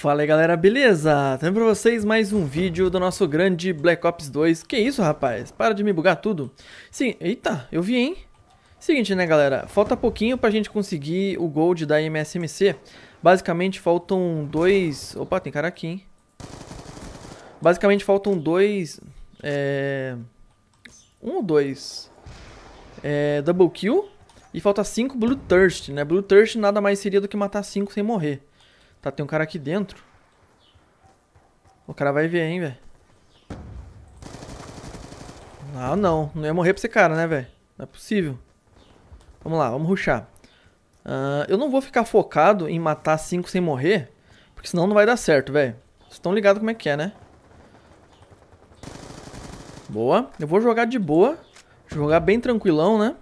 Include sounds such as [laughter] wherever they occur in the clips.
Fala aí galera, beleza? Tamo pra vocês mais um vídeo do nosso grande Black Ops 2 Que isso rapaz, para de me bugar tudo Sim, eita, eu vi hein Seguinte né galera, falta pouquinho pra gente conseguir o gold da MSMC Basicamente faltam dois... Opa, tem cara aqui hein Basicamente faltam dois... É... Um ou dois... É... Double kill e falta cinco Blue Thirst, né? Blue Thirst nada mais seria do que matar cinco sem morrer. Tá, tem um cara aqui dentro. O cara vai ver, hein, velho. Ah, não. Não ia morrer pra esse cara, né, velho? Não é possível. Vamos lá, vamos ruxar. Uh, eu não vou ficar focado em matar cinco sem morrer, porque senão não vai dar certo, velho. Vocês estão ligados como é que é, né? Boa. Eu vou jogar de boa. Jogar bem tranquilão, né?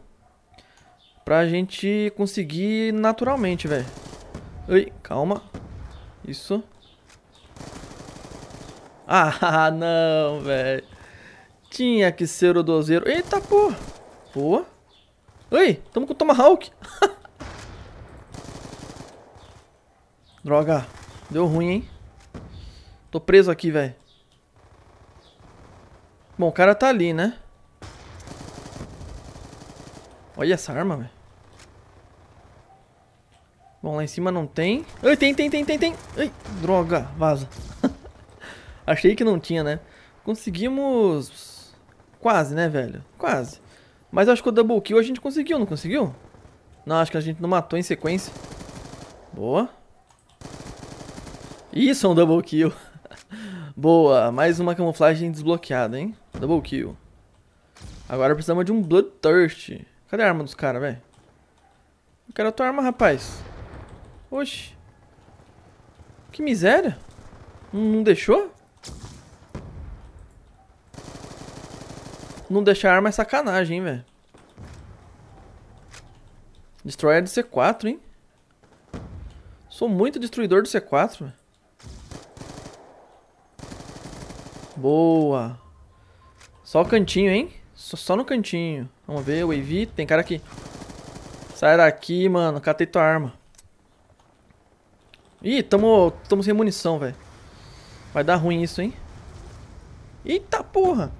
Pra gente conseguir naturalmente, velho. Ui, calma. Isso. [laughs] Ah, não, velho. Tinha que ser o dozeiro. Eita, pô. Boa. Oi, tamo com o Tomahawk. [laughs] Droga. Deu ruim, hein? Tô preso aqui, velho. Bom, o cara tá ali, né? Olha essa arma, velho. Bom, lá em cima não tem. Ai, tem, tem, tem, tem, tem. Ai, droga, vaza. [laughs] Achei que não tinha, né? Conseguimos... Quase, né, velho? Quase. Mas acho que o double kill a gente conseguiu, não conseguiu? Não, acho que a gente não matou em sequência. Boa. Isso é um double kill. [laughs] Boa, mais uma camuflagem desbloqueada, hein? Double kill. Agora precisamos de um Bloodthirst. Cadê a arma dos caras, velho? Eu quero a tua arma, rapaz. Oxi. Que miséria. Não deixou? Não deixar arma é sacanagem, hein, velho. Destroyer do C4, hein. Sou muito destruidor do C4, velho. Boa. Só o cantinho, hein? Só, só, no cantinho. Vamos ver, evito. Tem cara aqui. Sai daqui, mano. Catei tua arma. Ih, tamo, tamo sem munição, velho. Vai dar ruim isso, hein? Eita porra!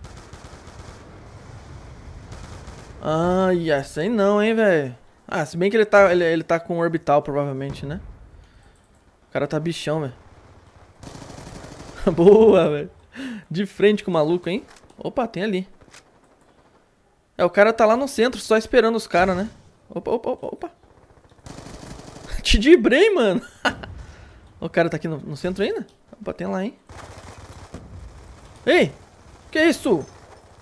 Ai, ah, essa aí não, hein, velho. Ah, se bem que ele tá, ele, ele tá com orbital, provavelmente, né? O cara tá bichão, velho. [laughs] Boa, velho. De frente com o maluco, hein? Opa, tem ali. É, o cara tá lá no centro, só esperando os caras, né? Opa, opa, opa, opa. [laughs] Te dibrei, mano. [laughs] O cara tá aqui no, no centro ainda? Opa, tem lá, hein? Ei! Que isso?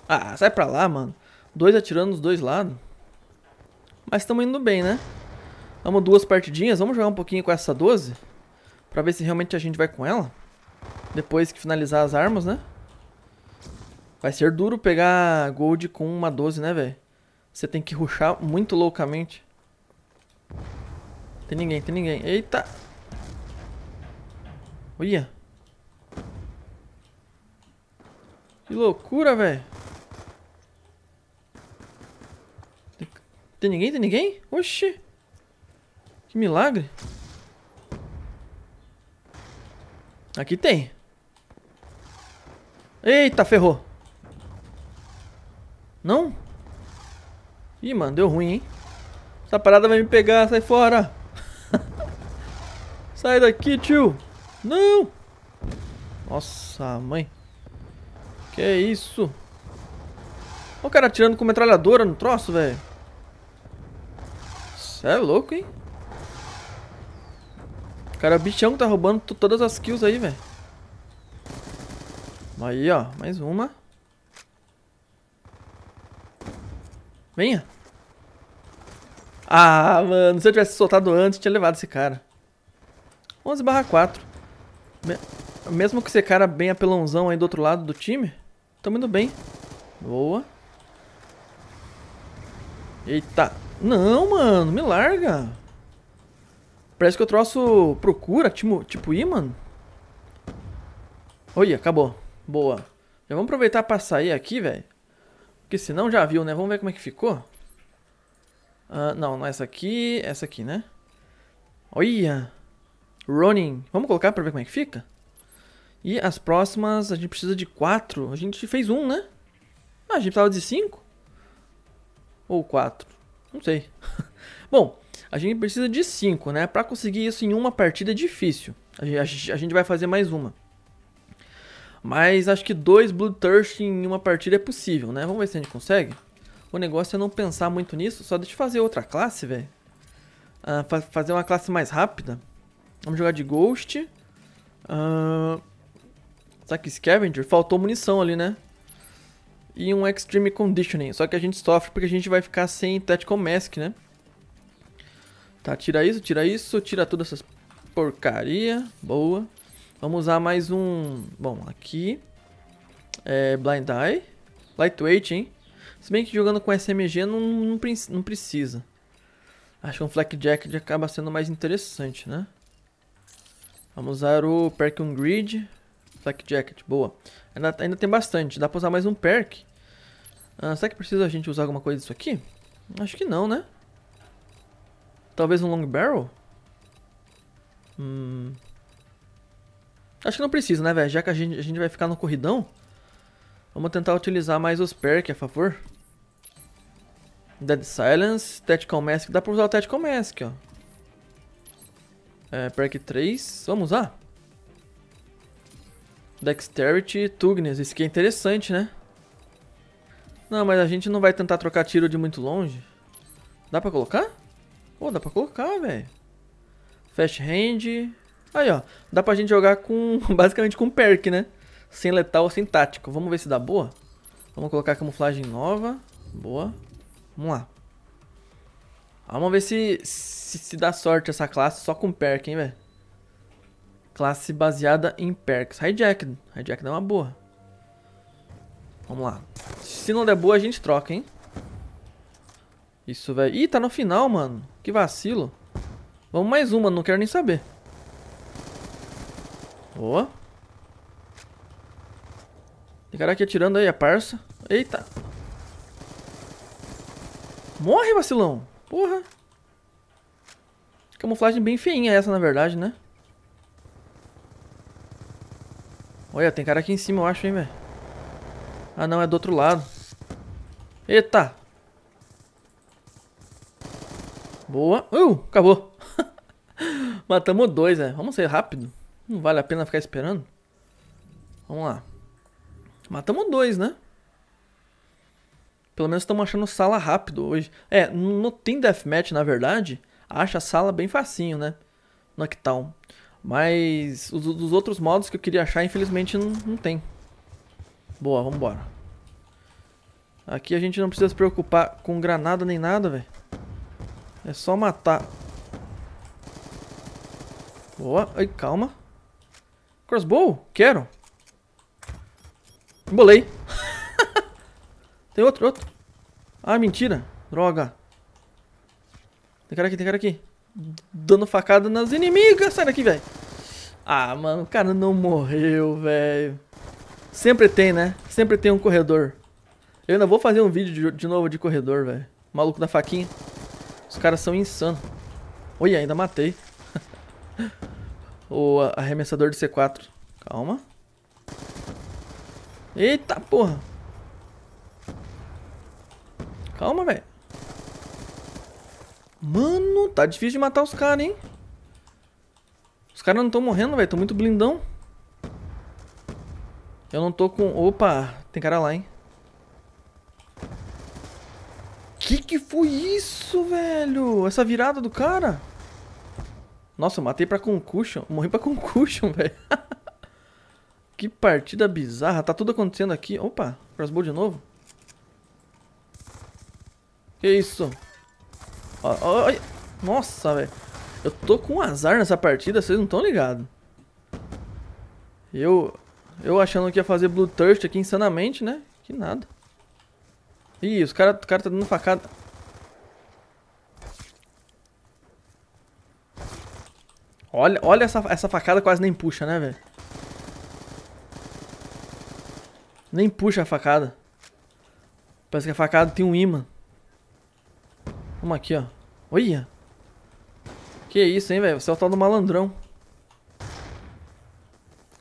Ah, sai pra lá, mano. Dois atirando dos dois lados. Mas estamos indo bem, né? Vamos duas partidinhas. Vamos jogar um pouquinho com essa 12. Pra ver se realmente a gente vai com ela. Depois que finalizar as armas, né? Vai ser duro pegar gold com uma 12, né, velho? Você tem que ruxar muito loucamente. Tem ninguém, tem ninguém. Eita! Olha. Que loucura, velho. Tem ninguém? Tem ninguém? Oxi. Que milagre. Aqui tem. Eita, ferrou. Não? Ih, mano, deu ruim, hein? Essa parada vai me pegar, sai fora. [laughs] sai daqui, tio. Não! Nossa, mãe. Que isso? Olha o cara atirando com metralhadora no troço, velho. Cê é louco, hein? Cara, o bichão tá roubando todas as kills aí, velho. Aí, ó. Mais uma. Venha. Ah, mano. Se eu tivesse soltado antes, tinha levado esse cara. 11 barra 4. Mesmo que esse cara bem apelãozão aí do outro lado do time, tamo indo bem. Boa. Eita. Não, mano, me larga. Parece que eu troço procura, tipo, tipo I, mano. Oi, acabou. Boa. Já vamos aproveitar pra sair aqui, velho. Porque senão já viu, né? Vamos ver como é que ficou. Uh, não, não é essa aqui. É essa aqui, né? Olha. Running. Vamos colocar para ver como é que fica? E as próximas a gente precisa de 4. A gente fez um, né? Ah, a gente precisava de 5? Ou 4? Não sei. [laughs] Bom, a gente precisa de 5, né? Para conseguir isso em uma partida é difícil. A gente, a gente vai fazer mais uma. Mas acho que dois Bloodthirst em uma partida é possível, né? Vamos ver se a gente consegue. O negócio é não pensar muito nisso. Só deixa eu fazer outra classe, velho. Ah, fa fazer uma classe mais rápida. Vamos jogar de Ghost. Uh, tá Que Scavenger. Faltou munição ali, né? E um Extreme Conditioning. Só que a gente sofre porque a gente vai ficar sem Tactical Mask, né? Tá, tira isso, tira isso. Tira todas essas porcaria. Boa. Vamos usar mais um... Bom, aqui... É, Blind Eye. Lightweight, hein? Se bem que jogando com SMG não, não, não precisa. Acho que um Flakjack acaba sendo mais interessante, né? Vamos usar o perk on grid. Black Jacket, boa. Ainda, ainda tem bastante, dá pra usar mais um perk. Ah, será que precisa a gente usar alguma coisa disso aqui? Acho que não, né? Talvez um long barrel? Hum... Acho que não precisa, né, velho? Já que a gente, a gente vai ficar no corridão, vamos tentar utilizar mais os perk a favor. Dead Silence, Tactical Mask. Dá pra usar o Tactical Mask, ó. É, perk 3. Vamos lá? Dexterity, Tugnes. Isso aqui é interessante, né? Não, mas a gente não vai tentar trocar tiro de muito longe. Dá pra colocar? Pô, dá pra colocar, velho. Fast Hand. Aí, ó. Dá pra gente jogar com... [laughs] Basicamente com perk, né? Sem letal ou sem tático. Vamos ver se dá boa. Vamos colocar camuflagem nova. Boa. Vamos lá. Vamos ver se, se, se dá sorte essa classe só com perk, hein, velho. Classe baseada em perks. Hijack. Hijack dá é uma boa. Vamos lá. Se não der boa, a gente troca, hein. Isso, velho. Ih, tá no final, mano. Que vacilo. Vamos mais uma, não quero nem saber. Boa. Tem cara aqui atirando aí, a parça. Eita. Morre, vacilão. Porra. Camuflagem bem feinha essa, na verdade, né? Olha, tem cara aqui em cima, eu acho, hein, velho. Ah, não, é do outro lado. Eita! Boa. Uh, acabou. [laughs] Matamos dois, é. Vamos sair rápido. Não vale a pena ficar esperando. Vamos lá. Matamos dois, né? Pelo menos estamos achando sala rápido hoje. É, no tem Deathmatch, na verdade, acha a sala bem facinho, né? No Actown. Mas os, os outros modos que eu queria achar, infelizmente, não, não tem. Boa, vambora. Aqui a gente não precisa se preocupar com granada nem nada, velho. É só matar. Boa. Ai, calma. Crossbow? Quero. Embolei. Tem outro, outro. Ah, mentira. Droga. Tem cara aqui, tem cara aqui. Dando facada nas inimigas. Sai daqui, velho. Ah, mano, o cara não morreu, velho. Sempre tem, né? Sempre tem um corredor. Eu ainda vou fazer um vídeo de, de novo de corredor, velho. Maluco da faquinha. Os caras são insanos. Oi, ainda matei. [laughs] o arremessador de C4. Calma. Eita porra. Calma, velho. Mano, tá difícil de matar os caras, hein? Os caras não estão morrendo, velho. Tô muito blindão. Eu não tô com... Opa, tem cara lá, hein? Que que foi isso, velho? Essa virada do cara? Nossa, eu matei pra concussion. Morri pra concussion, [laughs] velho. que partida bizarra. Tá tudo acontecendo aqui. Opa, crossbow de novo. Que isso? Olha, Nossa, velho. Eu tô com azar nessa partida, vocês não estão ligados. Eu... Eu achando que ia fazer Blue Thirst aqui insanamente, né? Que nada. Ih, os cara, o cara tá dando facada. Olha, olha essa, essa facada quase nem puxa, né, velho? Nem puxa a facada. Parece que a facada tem um imã. Vamos aqui, ó. Olha! Que isso, hein, velho? Você é o tal do malandrão.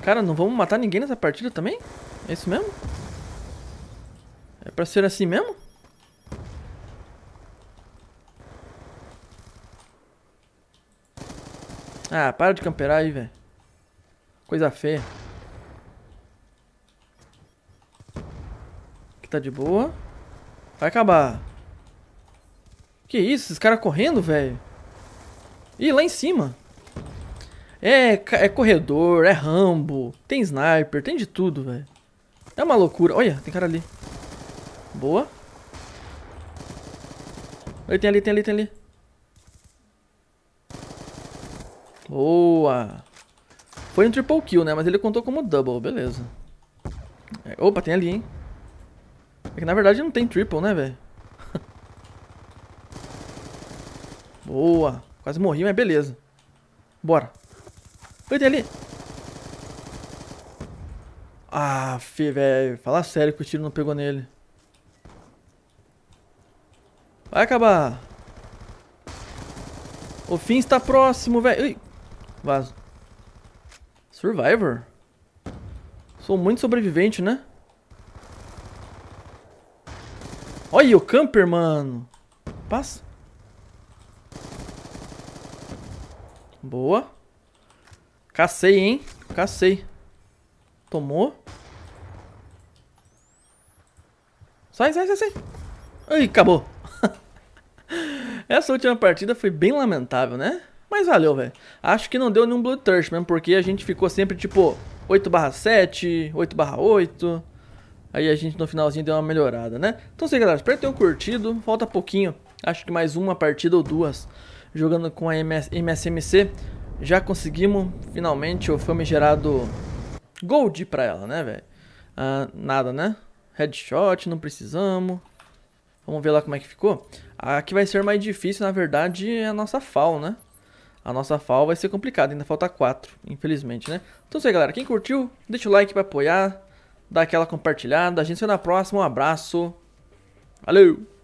Cara, não vamos matar ninguém nessa partida também? É isso mesmo? É pra ser assim mesmo? Ah, para de camperar aí, velho. Coisa feia. Aqui tá de boa. Vai acabar. Que isso? Esses caras correndo, velho? Ih, lá em cima. É, é corredor, é rambo, tem sniper, tem de tudo, velho. É uma loucura. Olha, tem cara ali. Boa. Olha, tem ali, tem ali, tem ali. Boa. Foi um triple kill, né? Mas ele contou como double, beleza. É, opa, tem ali, hein? É que na verdade não tem triple, né, velho? Boa. Quase morri, mas beleza. Bora. Oi, tem ali. Ah, fi, velho. Fala sério que o tiro não pegou nele. Vai acabar. O fim está próximo, velho. Vaso. Survivor? Sou muito sobrevivente, né? Olha o camper, mano. Passa. Boa. Cacei, hein? Cacei. Tomou. Sai, sai, sai, sai. Ai, acabou. [laughs] Essa última partida foi bem lamentável, né? Mas valeu, velho. Acho que não deu nenhum Bloodthirst mesmo, porque a gente ficou sempre tipo 8 barra 7, 8 barra 8. Aí a gente no finalzinho deu uma melhorada, né? Então, sei, galera. Espero que tenham curtido. Falta pouquinho. Acho que mais uma partida ou duas jogando com a MSMC. Já conseguimos finalmente o famigerado Gold pra ela, né, velho? Ah, nada, né? Headshot, não precisamos. Vamos ver lá como é que ficou. Aqui vai ser mais difícil, na verdade, é a nossa FAL, né? A nossa FAL vai ser complicada, ainda falta 4, infelizmente, né? Então sei, é isso aí, galera. Quem curtiu, deixa o like pra apoiar. Dá aquela compartilhada. A gente se vê na próxima. Um abraço. Valeu!